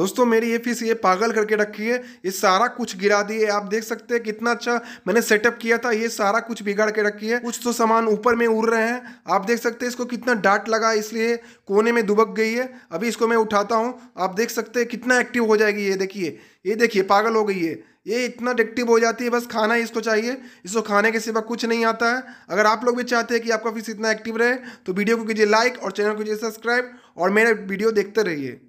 दोस्तों मेरी ये फीस ये पागल करके रखी है ये सारा कुछ गिरा दिए आप देख सकते हैं कितना अच्छा मैंने सेटअप किया था ये सारा कुछ बिगाड़ के रखी है कुछ तो सामान ऊपर में उड़ रहे हैं आप देख सकते हैं इसको कितना डांट लगा इसलिए कोने में दुबक गई है अभी इसको मैं उठाता हूँ आप देख सकते हैं कितना एक्टिव हो जाएगी ये देखिए ये देखिए पागल हो गई है ये इतना डिक्टिव हो जाती है बस खाना ही इसको चाहिए इसको खाने के सिवा कुछ नहीं आता है अगर आप लोग भी चाहते हैं कि आपका फीस इतना एक्टिव रहे तो वीडियो को कीजिए लाइक और चैनल को कीजिए सब्सक्राइब और मेरा वीडियो देखते रहिए